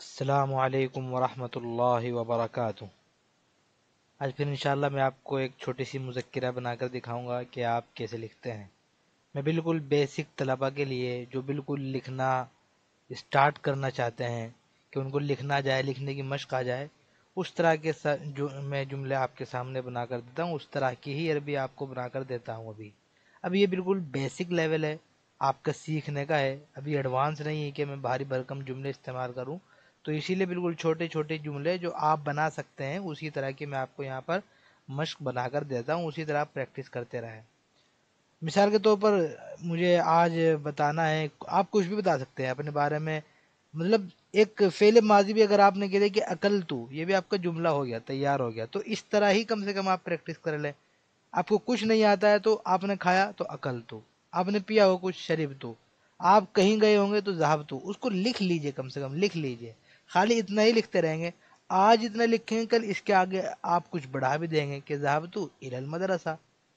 अस्सलाम वालेकुम वरहमतुल्लाहि वबरकातु आज फिर इंशाल्लाह मैं आपको एक छोटी सी मुजक्रा बनाकर दिखाऊंगा कि आप कैसे लिखते हैं मैं बिल्कुल बेसिक तलबा के लिए जो बिल्कुल लिखना इस्टार्ट करना चाहते हैं कि उनको लिखना जाए लिखने की मश्क आ जाए उस तरह के जो मैं जुमले आपके सामने बना कर देता हूँ उस तरह की ही अरबी आपको बना कर देता हूँ अभी अब ये बिल्कुल बेसिक लेवल है आपका सीखने का है अभी एडवांस नहीं है कि मैं भारी भरकम जुमले इस्तेमाल करूँ तो इसीलिए बिल्कुल छोटे छोटे जुमले जो आप बना सकते हैं उसी तरह की मैं आपको यहाँ पर मश्क बनाकर देता हूँ उसी तरह आप प्रैक्टिस करते रहें मिसाल के तौर पर मुझे आज बताना है आप कुछ भी बता सकते हैं अपने बारे में मतलब एक फेल माजी भी अगर आपने कह दिया कि अकल तू ये भी आपका जुमला हो गया तैयार हो गया तो इस तरह ही कम से कम आप प्रैक्टिस कर लें आपको कुछ नहीं आता है तो आपने खाया तो अकल तू आपने पिया हो कुछ शरीफ तू आप कहीं गए होंगे तो जहाब तू उसको लिख लीजिए कम से कम लिख लीजिए खाली इतना ही लिखते रहेंगे आज इतना लिखेंगे कल इसके आगे आप कुछ बढ़ा भी देंगे कि तो इलल मदरसा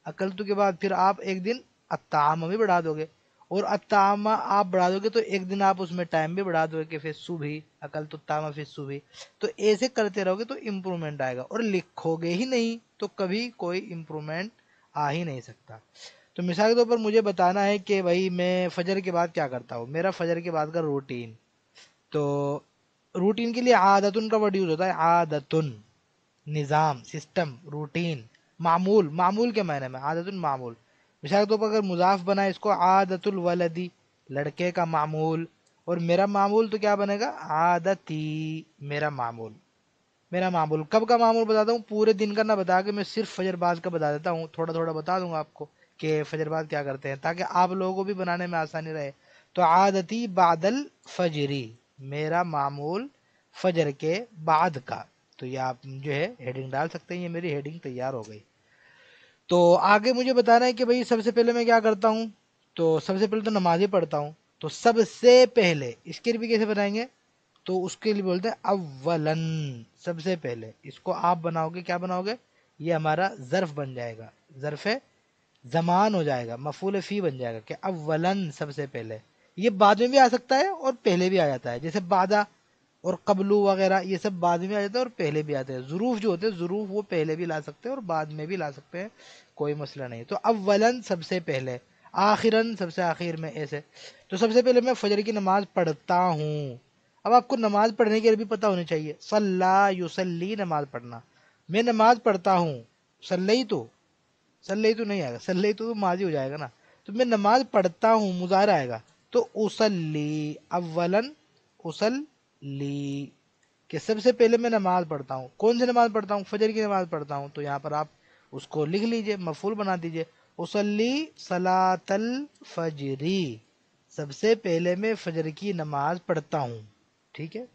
तो के बाद फिर आप एक दिन अतामा भी बढ़ा दोगे और अतामा आप बढ़ा दोगे तो एक दिन आप उसमें टाइम भी बढ़ा दोगे कि फिर सुबह अकल तो तामा फिर सुबह तो ऐसे करते रहोगे तो इम्प्रूवमेंट आएगा और लिखोगे ही नहीं तो कभी कोई इम्प्रूवमेंट आ ही नहीं सकता तो मिसाल के तौर पर मुझे बताना है कि भाई मैं फजर के बाद क्या करता हूँ मेरा फजर के बाद का रूटीन तो रूटीन के लिए आदतुन का वर्ड यूज होता है आदतुन निज़ाम सिस्टम रूटीन मामूल मामूल के मायने में आदतुल मामूल मिसाल के तौर पर अगर मुजाफ बना इसको आदतुल वलदी लड़के का मामूल और मेरा मामूल तो क्या बनेगा आदती मेरा मामूल मेरा मामूल कब का मामूल बताता हूँ पूरे दिन का ना बता के मैं सिर्फ फजरबाज का बता देता हूँ थोड़ा थोड़ा बता दूंगा आपको कि फजरबाज क्या करते हैं ताकि आप लोगों को भी बनाने में आसानी रहे तो आदती बादल फजरी मेरा मामूल फजर के बाद का तो ये आप जो है हेडिंग डाल सकते हैं ये मेरी हेडिंग तैयार हो गई तो आगे मुझे बताना है कि भाई सबसे पहले मैं क्या करता हूँ तो सबसे पहले तो नमाज़ें पढ़ता हूँ तो सबसे पहले इसके लिए भी कैसे बनाएंगे तो उसके लिए बोलते हैं अवलन सबसे पहले इसको आप बनाओगे क्या बनाओगे ये हमारा ज़र्फ बन जाएगा ज़र्फ ज़मान हो जाएगा मफूल फ़ी बन जाएगा कि अव्वलन सबसे पहले ये बाद में भी आ सकता है और पहले भी आ जाता है जैसे बादा और कबलू वगैरह ये सब बाद में आ जाता है और पहले भी आता है ज़रूफ जो होते हैं ज़रूफ वो पहले भी ला सकते हैं और बाद में भी ला सकते हैं कोई मसला नहीं तो अवलन सबसे पहले आखिरन सबसे आखिर में ऐसे तो सबसे पहले मैं फजर की नमाज़ पढ़ता हूँ अब आपको नमाज़ पढ़ने के लिए भी पता होनी चाहिए सल्ला युसली नमाज़ पढ़ना मैं नमाज़ पढ़ता हूँ सल्लई तो सल्लई तो नहीं आएगा सल्लई तो, तो माजी हो जाएगा ना तो मैं नमाज़ पढ़ता हूँ मुजाहरा आएगा तो ली अवलन उसल ली कि सबसे पहले मैं नमाज पढ़ता हूँ कौन सी नमाज पढ़ता हूँ फजर की नमाज पढ़ता हूँ तो यहाँ पर आप उसको लिख लीजिए मफूल बना दीजिए उसली सलातल फजरी सबसे पहले मैं फजर की नमाज पढ़ता हूँ ठीक है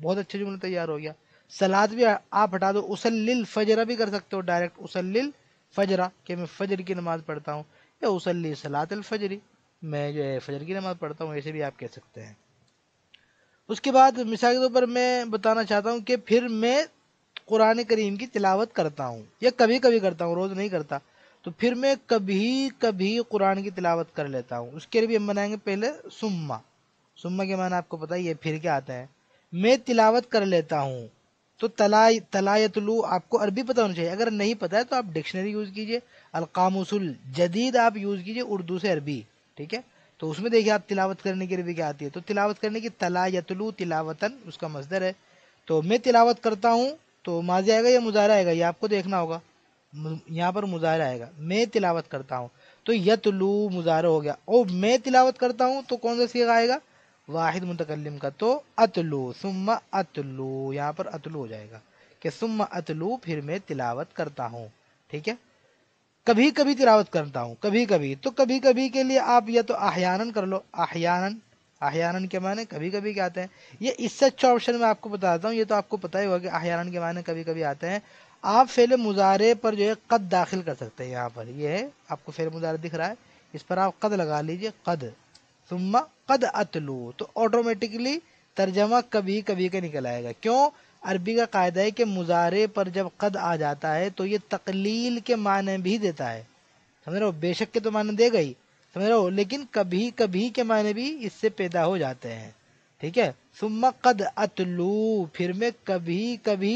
बहुत अच्छे जुमला तैयार हो गया सलाद भी आप हटा दो उसलिल फजरा भी कर सकते हो डायरेक्ट उसलिल फजरा कि मैं फजर की नमाज पढ़ता हूँ या उसली सलातल फजरी मैं जो है फजर की नमाज़ पढ़ता हूँ ऐसे भी आप कह सकते हैं उसके बाद मिसाल के तौर पर मैं बताना चाहता हूँ कि फिर मैं कुरान करीम की तिलावत करता हूँ या कभी कभी करता हूँ रोज़ नहीं करता तो फिर मैं कभी कभी कुरान की तिलावत कर लेता हूँ उसके लिए भी हम बनाएंगे पहले सुम्मा सुम्मा के माना आपको पता ही है फिर क्या आता है मैं तिलावत कर लेता हूँ तो तलाई तलायतलू आपको अरबी पता होना चाहिए अगर नहीं पता है तो आप डिक्शनरी यूज़ कीजिए अलकामसुल जदीद आप यूज़ कीजिए उर्दू से अरबी ठीक है तो उसमें देखिए आप तिलावत करने के लिए भी क्या आती है तो तिलावत करने की तला यतलू तिलावतन उसका मजदर है तो मैं तिलावत करता हूँ तो माजी आएगा या मुजाहरा आएगा ये आपको देखना होगा यहाँ पर मुजाहरा आएगा मैं तिलावत करता हूँ तो यतलू मुजाहरा हो गया और मैं तिलावत करता हूँ तो कौन सा सीख आएगा वाहिद मुतकलम का तो अतलू सुम अतलू यहाँ पर अतलू हो जाएगा कि सुम अतलू फिर मैं तिलावत करता हूँ ठीक है कभी कभी तिलावत करता हूँ कभी कभी तो कभी कभी के लिए आप या तो आहयानन कर लो आहयानन आहयानन के माने कभी कभी क्या आते हैं ये इससे अच्छा ऑप्शन मैं आपको बताता हूँ ये तो आपको पता ही होगा कि आहयानन के मायने कभी कभी आते हैं आप फेल मुजारे पर जो है कद दाखिल कर सकते हैं यहाँ पर ये है आपको फेल मुजारे दिख रहा है इस पर आप कद लगा लीजिए कद सुम्मा कद अतलू तो ऑटोमेटिकली तर्जमा कभी कभी के निकल आएगा क्यों अरबी का कायदा है कि मुजारे पर जब कद आ जाता है तो ये तकलील के माने भी देता है समझ रहे हो बेशक के तो माने दे गई समझ रहे हो लेकिन कभी कभी के माने भी इससे पैदा हो जाते हैं ठीक है सुम्मा कद अतलू फिर में कभी कभी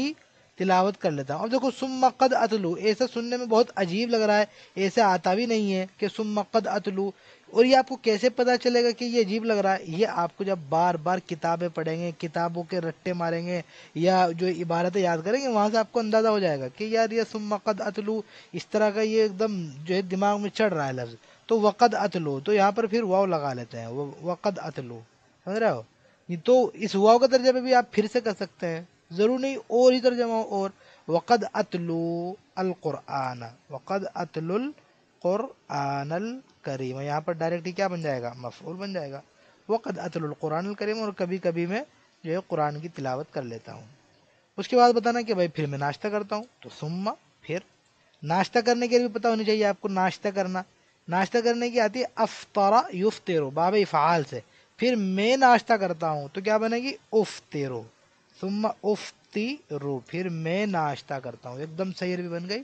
तिलावत कर लेता हूँ अब देखो सुम मक़द अतलू ऐसा सुनने में बहुत अजीब लग रहा है ऐसे आता भी नहीं है कि सुम मक़द अतलू और ये आपको कैसे पता चलेगा कि ये अजीब लग रहा है ये आपको जब बार बार किताबें पढ़ेंगे किताबों के रट्टे मारेंगे या जो इबारतें याद करेंगे वहाँ से आपको अंदाज़ा हो जाएगा कि यार ये सुम मक़द अतलू इस तरह का ये एकदम जो है दिमाग में चढ़ रहा है लफ्ज़ तो वक़द अतलू तो यहाँ पर फिर वाव लगा लेते हैं वक़द अतलू समझ रहे हो तो इस वाव का दर्जा तर्जा भी आप फिर से कर सकते हैं ज़रूर नहीं और इधर जमा और वक़द अल अलकुरान वक़द अतलुल अल करीम यहाँ पर डायरेक्ट ही क्या बन जाएगा मफूल बन जाएगा वक़द अतलुल अल करीम और कभी कभी मैं जो है कुरान की तिलावत कर लेता हूँ उसके बाद बताना कि भाई फिर मैं नाश्ता करता हूँ तो सुम्मा फिर नाश्ता करने के लिए भी पता होनी चाहिए आपको नाश्ता करना नाश्ता करने की आती है अफतरा युफ तेरो बाबे फ़ाल से फिर मैं नाश्ता करता हूँ तो क्या बनेगी उफ तेरो सुम्मा उफ्ती रू फिर मैं नाश्ता करता हूँ एकदम सही अरबी बन गई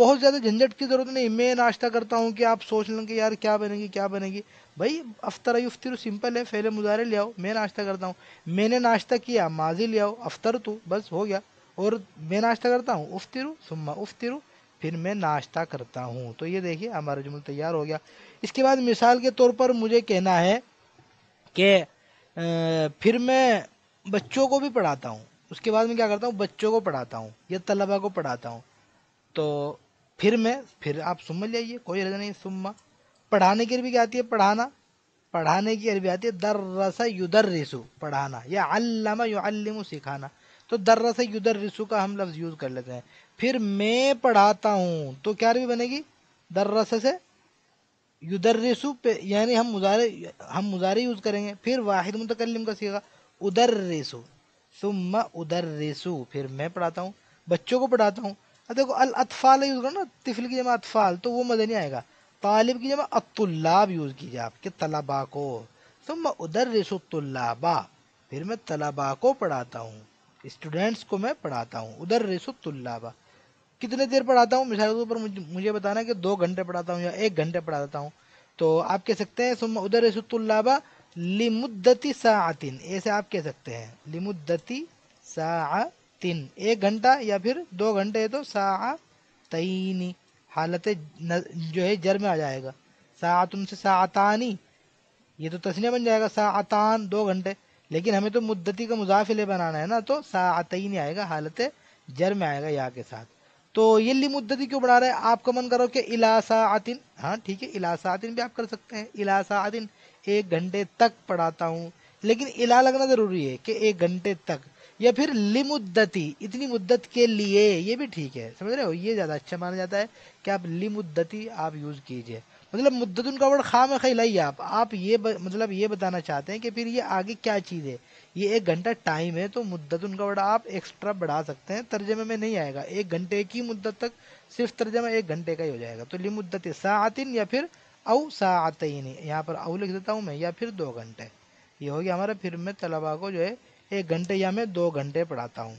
बहुत ज़्यादा झंझट की ज़रूरत नहीं मैं नाश्ता करता हूँ कि आप सोच लें कि यार क्या बनेगी क्या बनेगी भाई अफ्तर रू सिंपल है फैले मुजारे ले आओ मैं नाश्ता करता हूँ मैंने नाश्ता किया माजी ले आओ अफ्तर तू बस हो गया और मैं नाश्ता करता हूँ उफ्ती रू सुम्मा रू फिर मैं नाश्ता करता हूँ तो ये देखिए हमारा जुमला तैयार हो गया इसके बाद मिसाल के तौर पर मुझे कहना है कि फिर मैं बच्चों को भी पढ़ाता हूँ उसके बाद मैं क्या करता हूँ बच्चों को पढ़ाता हूँ या तलबा को पढ़ाता हूँ तो फिर मैं फिर आप सुम्मा जाइए कोई रजा नहीं सुम्मा पढ़ाने की अरबी क्या आती है पढ़ाना पढ़ाने की अरबी आती है दर्रसा रिसु पढ़ाना या अल्लामा युअल्लिमु सिखाना तो दर्रसा रिसु का हम लफ्ज़ यूज़ कर लेते हैं फिर मैं पढ़ाता हूँ तो क्या अरबी बनेगी दर्रस से रिसु पे यानी हम मुजारे हम मुजारे यूज़ करेंगे फिर वाहिद मुतकलम का सीखा उदर रेसु सुम उदर रेसु फिर मैं पढ़ाता हूँ बच्चों को पढ़ाता हूँ देखो अल अतफ़ाल यूज़ करो ना तिफिल की जमा अतफ़ाल तो वो मजा नहीं आएगा तालिब की जमा अतुल्लाब यूज़ कीजिए आपके तलबा को सुम्मा उदर रेसु तुल्लाबा फिर मैं तलबा को पढ़ाता हूँ स्टूडेंट्स को मैं पढ़ाता हूँ उधर रेसु तुल्लाबा कितने देर पढ़ाता हूँ मिसाल के तौर पर मुझे बताना कि दो घंटे पढ़ाता हूँ या एक घंटे पढ़ाता हूँ तो आप कह सकते हैं सुम उधर तुल्लाबा लिमुद्दती सातिन ऐसे आप कह सकते हैं लिमुद्दती सातिन एक घंटा या फिर दो घंटे तो सातनी हालत जो है जर में आ जाएगा सातुन से सातानी ये तो तस्निया बन जाएगा सातान दो घंटे लेकिन हमें तो मुद्दती का मुजाफिले बनाना है ना तो सातई आएगा हालत जर में आएगा या के साथ तो ये लिमुद्दती क्यों बढ़ा रहे हैं आपका मन करो कि इलासा आतिन हाँ ठीक है इलासातिन भी आप कर सकते हैं इलासा आतिन एक घंटे तक पढ़ाता हूँ लेकिन इला लगना जरूरी है कि एक घंटे तक या फिर लिमुद्दती इतनी मुद्दत के लिए ये भी ठीक है समझ रहे हो ये ज़्यादा अच्छा माना जाता है कि आप लिमुद्दती आप यूज़ कीजिए मतलब मुद्दत उनका वर्ड खाम खिलाई आप आप ये ब, मतलब ये बताना चाहते हैं कि फिर ये आगे क्या चीज़ है ये एक घंटा टाइम है तो मुद्दत उनका वर्ड आप एक्स्ट्रा बढ़ा सकते हैं तर्जमे में नहीं आएगा एक घंटे की मुद्दत तक सिर्फ तर्जमा एक घंटे का ही हो जाएगा तो लिमुद्दत सा या फिर औ नहीं यहाँ पर औ लिख देता हूँ मैं या फिर दो घंटे ये हो गया हमारा फिर मैं तलबा को जो है एक घंटे या मैं दो घंटे पढ़ाता हूँ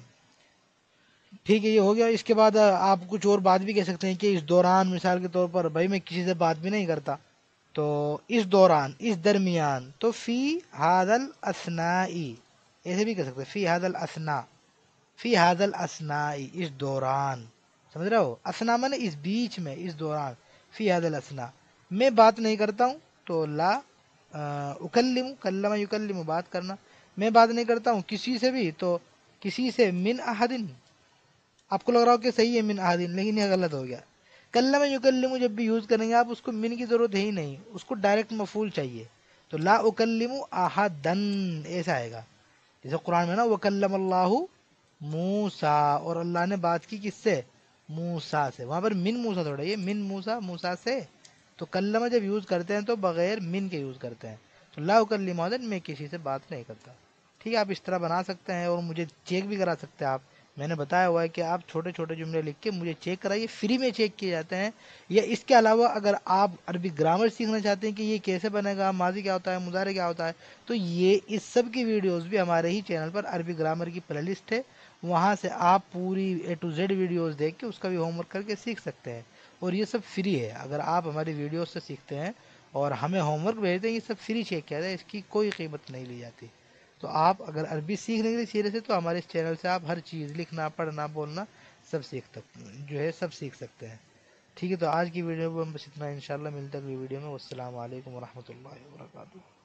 ठीक है ये हो गया इसके बाद आप कुछ और बात भी कह सकते हैं कि इस दौरान मिसाल के तौर पर भाई मैं किसी से बात भी नहीं करता तो इस दौरान इस दरमियान तो फ़ी हादल असनाई ऐसे भी कह सकते फ़ी हादल असना फ़ी हादल असनाई इस दौरान समझ रहे हो असना मैंने इस बीच में इस दौरान फ़ी हादल असना मैं बात नहीं करता हूँ तो ला उकलिम कल्लम युकलिम बात करना मैं बात नहीं करता हूँ किसी से भी तो किसी से मिन अहदिन आपको लग रहा हो कि सही है मिन अहदिन लेकिन यह गलत हो गया कल्लम युकलिम जब भी यूज़ करेंगे आप उसको मिन की ज़रूरत है ही नहीं उसको डायरेक्ट मफूल चाहिए तो ला उकलिम अहदन ऐसा आएगा जैसे कुरान में ना वकल्लम अल्लाह मूसा और अल्लाह ने बात की किससे मूसा से वहाँ पर मिन मूसा थोड़ा ये मिन मूसा मूसा से तो कलमा जब यूज़ करते हैं तो बग़ैर मिन के यूज़ करते हैं तो ला मोदन मैं किसी से बात नहीं करता ठीक है आप इस तरह बना सकते हैं और मुझे चेक भी करा सकते हैं आप मैंने बताया हुआ है कि आप छोटे छोटे जुमले लिख के मुझे चेक कराइए फ्री में चेक किए जाते हैं या इसके अलावा अगर आप अरबी ग्रामर सीखना चाहते हैं कि ये कैसे बनेगा माजी क्या होता है मुजारे क्या होता है तो ये इस सब की वीडियोस भी हमारे ही चैनल पर अरबी ग्रामर की प्लेलिस्ट है वहाँ से आप पूरी ए टू जेड वीडियोज़ देख के उसका भी होमवर्क करके सीख सकते हैं और ये सब फ्री है अगर आप हमारी वीडियो से सीखते हैं और हमें होमवर्क भेजते हैं ये सब फ्री चेक किया जाए इसकी कोई कीमत नहीं ली जाती तो आप अगर अरबी सीखने के लिए सीरियस है तो हमारे इस चैनल से आप हर चीज़ लिखना पढ़ना बोलना सब सीख सकते जो है सब सीख सकते हैं ठीक है तो आज की वीडियो में बस इतना इंशाल्लाह मिलता है अगली वीडियो में वालेकुम वरहमल वर्का